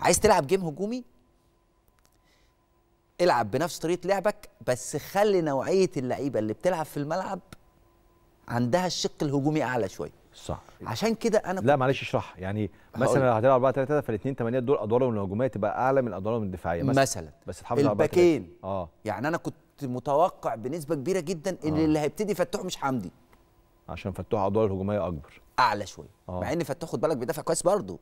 عايز تلعب جيم هجومي العب بنفس طريقه لعبك بس خلي نوعيه اللعيبه اللي بتلعب في الملعب عندها الشق الهجومي اعلى شويه صح عشان كده انا لا معلش اشرح يعني مثلا لو هتلعب 4 3 3 فالاثنين 8 دول ادوارهم الهجوميه تبقى اعلى من ادوارهم الدفاعيه مثلا مثلا بس تحافظ على الباكين اه يعني انا كنت متوقع بنسبه كبيره جدا ان آه. اللي هيبتدي فتوح مش حمدي عشان فتوح ادواره الهجوميه اكبر اعلى شويه آه. مع ان فتوح خد بالك بيدافع كويس برضه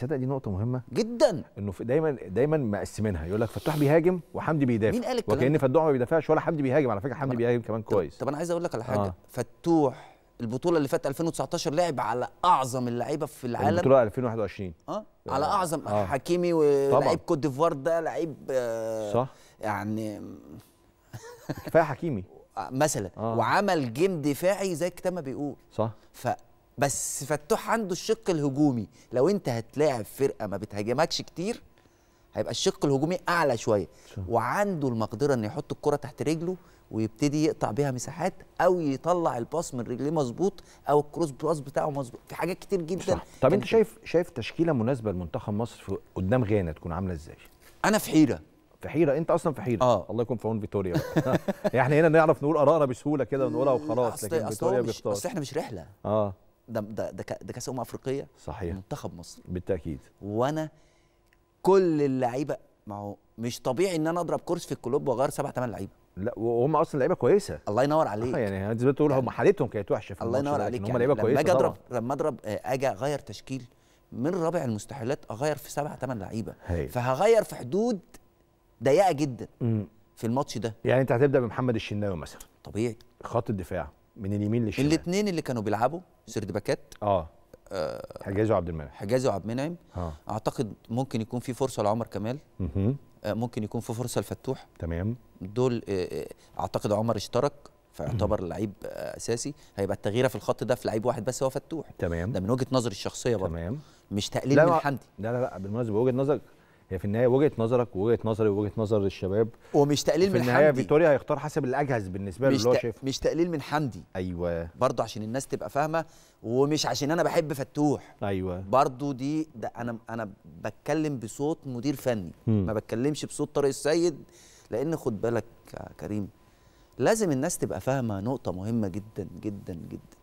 تصدق دي نقطة مهمة جدا انه دايما دايما مقسمينها يقول لك فتوح بيهاجم وحمدي بيدافع مين قال الكلام وكأن فتوح ما بيدافعش ولا حمدي بيهاجم على فكرة حمدي بيهاجم كمان كويس طب, طب انا عايز اقول لك على حاجة آه. فتوح البطولة اللي فاتت 2019 لعب على اعظم اللعيبة في العالم البطولة 2021 اه على آه. اعظم آه. حكيمي ولاعيب كوت ديفوار ده لعيب آه صح يعني كفاية حكيمي مثلا آه. وعمل جيم دفاعي زي الكتاب ما بيقول صح ف بس فتوح عنده الشق الهجومي لو انت هتلاعب فرقه ما بتهاجمكش كتير هيبقى الشق الهجومي اعلى شويه وعنده المقدره ان يحط الكره تحت رجله ويبتدي يقطع بيها مساحات او يطلع الباص من رجليه مظبوط او الكروس باص بتاعه مظبوط في حاجات كتير جدا صح. طب انت شايف شايف تشكيله مناسبه لمنتخب مصر في قدام غانا تكون عامله ازاي انا في حيره في حيره انت اصلا في حيره آه. الله يكون في عون فيتوريا احنا هنا نعرف نقول ارائنا بسهوله كده ونقولها وخلاص لكن فيتوريا بيختار بس احنا مش رحله اه ده ده ده كاس امم افريقيه صحيح منتخب مصر بالتاكيد وانا كل اللعيبه ما هو مش طبيعي ان انا اضرب كورس في الكلوب واغير سبع ثمان لعيبه لا وهم اصلا لعيبه كويسه الله ينور عليك آه يعني انت بتقول هم حالتهم كانت وحشه في الله ينور عليك يعني هم لعيبه كويسه لما اجي اضرب لما اضرب آه، اجي اغير تشكيل من رابع المستحيلات اغير في سبع ثمان لعيبه فهغير في حدود ضيقه جدا مم. في الماتش ده يعني انت هتبدا بمحمد الشناوي مثلا طبيعي خط الدفاع من اليمين للشمال الاثنين اللي كانوا بيلعبوا باكات اه, آه، حجازي وعبد المنعم حجازي وعبد المنعم آه. اعتقد ممكن يكون في فرصه لعمر كمال آه ممكن يكون في فرصه لفتوح تمام دول آه، آه، اعتقد عمر اشترك فيعتبر لعيب اساسي هيبقى التغييره في الخط ده في لعيب واحد بس هو فتوح تمام ده من وجهه نظري الشخصيه برضه تمام مش تقليل من حمدي لا لا لا بالمناسبه وجهه نظرك هي في النهايه وجهه نظرك ووجهه نظري ووجهه نظر الشباب ومش تقليل من حمدي في النهايه فيتوريا هيختار حسب الاجهز بالنسبه له اللي هو شايفه. مش تقليل من حمدي ايوه برضه عشان الناس تبقى فاهمه ومش عشان انا بحب فتوح ايوه برضه دي ده انا انا بتكلم بصوت مدير فني م. ما بتكلمش بصوت طارق السيد لان خد بالك يا كريم لازم الناس تبقى فاهمه نقطه مهمه جدا جدا جدا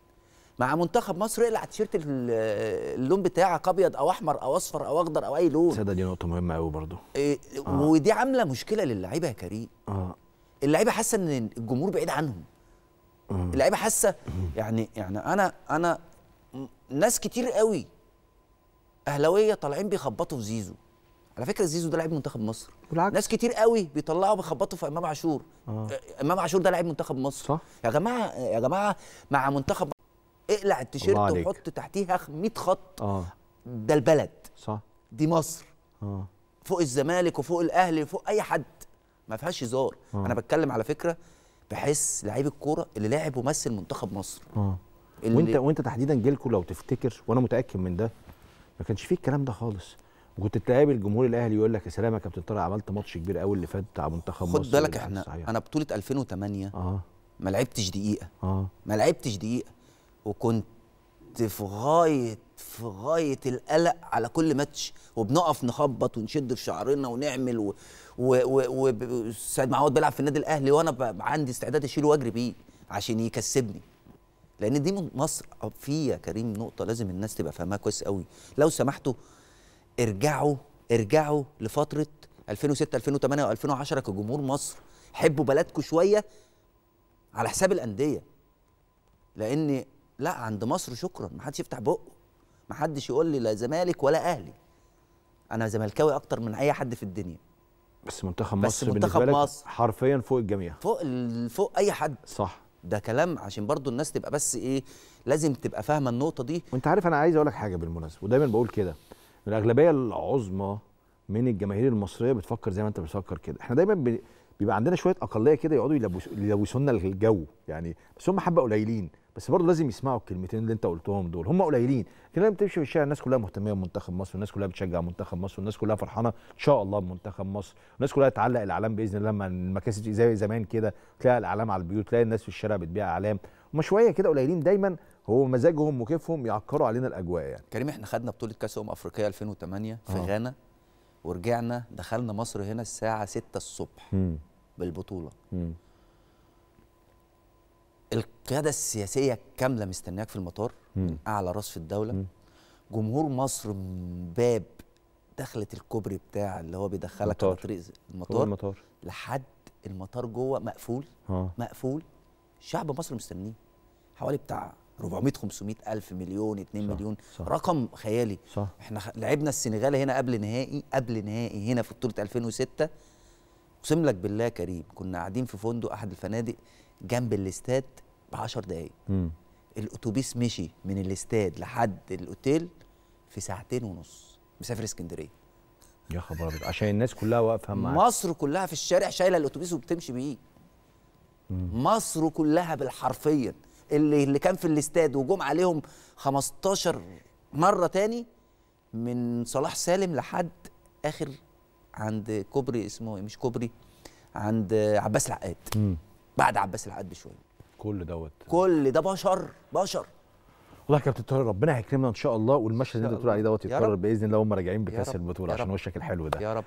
مع منتخب مصر اقلع تيشيرت اللون بتاعك ابيض او احمر او اصفر او اخضر او اي لون ساده دي نقطه مهمه قوي برضه إيه آه. ودي عامله مشكله للعيبه يا كريم اه اللعيبه حاسه ان الجمهور بعيد عنهم آه. اللعيبه حاسه يعني يعني انا انا ناس كتير قوي اهلاويه طالعين بيخبطوا في زيزو على فكره زيزو ده لعيب منتخب مصر بالعكس ناس كتير قوي بيطلعوا بيخبطوا في امام عاشور آه. امام عاشور ده لعيب منتخب مصر صح يا جماعه يا جماعه مع منتخب اقلع التيشيرت وحط تحتيها 100 خط اه ده البلد صح دي مصر اه فوق الزمالك وفوق الاهلي وفوق اي حد ما فيهاش هزار آه. انا بتكلم على فكره بحس لعيب الكوره اللي لاعب ومثل منتخب مصر اه وانت وانت تحديدا جيلكم لو تفتكر وانا متاكد من ده ما كانش فيه الكلام ده خالص وكنت تلاقي الجمهور الاهلي يقول لك يا سلام يا كابتن طارق عملت ماتش كبير قوي اللي فات بتاع منتخب مصر خد بالك احنا صحيح. انا بطوله 2008 اه ما لعبتش دقيقه اه ما لعبتش دقيقه وكنت في غايه في غايه القلق على كل ماتش وبنقف نخبط ونشد في شعرنا ونعمل و... و... معوض بيلعب في النادي الاهلي وانا عندي استعداد اشيله واجري بيه عشان يكسبني لان دي من مصر أه، في يا كريم نقطه لازم الناس تبقى فاهمها كويس قوي لو سمحتوا ارجعوا ارجعوا لفتره 2006 2008 و2010 كجمهور مصر حبوا بلدكم شويه على حساب الانديه لان لا عند مصر شكرا ما حدش يفتح بقه ما حدش يقول لي لا زمالك ولا اهلي انا زملكاوي اكتر من اي حد في الدنيا بس منتخب مصر بس منتخب بالنسبه مصر لك حرفيا فوق الجميع فوق فوق اي حد صح ده كلام عشان برضو الناس تبقى بس ايه لازم تبقى فاهمه النقطه دي وانت عارف انا عايز اقول لك حاجه بالمناسبه ودايما بقول كده الاغلبيه العظمى من الجماهير المصريه بتفكر زي ما انت بتفكر كده احنا دايما بيبقى عندنا شويه اقليه كده يقعدوا يلبسوا لنا الجو يعني بس هم حبه قليلين بس برضه لازم يسمعوا الكلمتين اللي انت قلتهم دول هم قليلين لكن لما بتمشي في الشارع الناس كلها مهتميه بمنتخب مصر والناس كلها بتشجع منتخب مصر والناس كلها فرحانه ان شاء الله بمنتخب مصر والناس كلها تعلق الاعلام باذن الله لما المكاسب زي زمان كده تلاقي الاعلام على البيوت تلاقي الناس في الشارع بتبيع اعلام هم شويه كده قليلين دايما هو مزاجهم وكيفهم يعكروا علينا الاجواء يعني كريم احنا خدنا بطوله كاس امم افريقيا 2008 في آه. غانا ورجعنا دخلنا مصر هنا الساعه ستة الصبح م. بالبطوله م. القياده السياسيه كاملة مستنياك في المطار م. من اعلى راس في الدوله م. جمهور مصر باب دخلت الكوبري بتاع اللي هو بيدخلك على طريق المطار, المطار. لحد المطار جوه مقفول ها. آه. مقفول شعب مصر مستنيه حوالي بتاع 400 500 الف مليون 2 صح مليون صح رقم خيالي صح احنا لعبنا السنغال هنا قبل نهائي قبل نهائي هنا في بطوله 2006 اقسم لك بالله كريم كنا قاعدين في فندق احد الفنادق جنب الاستاد ب 10 دقائق الاتوبيس مشي من الاستاد لحد الاوتيل في ساعتين ونص مسافر اسكندريه يا خبر عشان الناس كلها واقفه معاك مصر كلها في الشارع شايله الاتوبيس وبتمشي بيه مصر كلها بالحرفيه اللي اللي كان في الاستاد وجم عليهم 15 مره تاني من صلاح سالم لحد اخر عند كوبري اسمه إيه؟ مش كوبري عند عباس العقاد بعد عباس العقاد بشويه كل دوت كل ده بشر بشر والله يا كابتن طارق ربنا هيكرمنا ان شاء الله والمشهد اللي انت بتقول عليه دوت يتكرر باذن الله وهم راجعين بكاس البطوله عشان وشك الحلو ده يا رب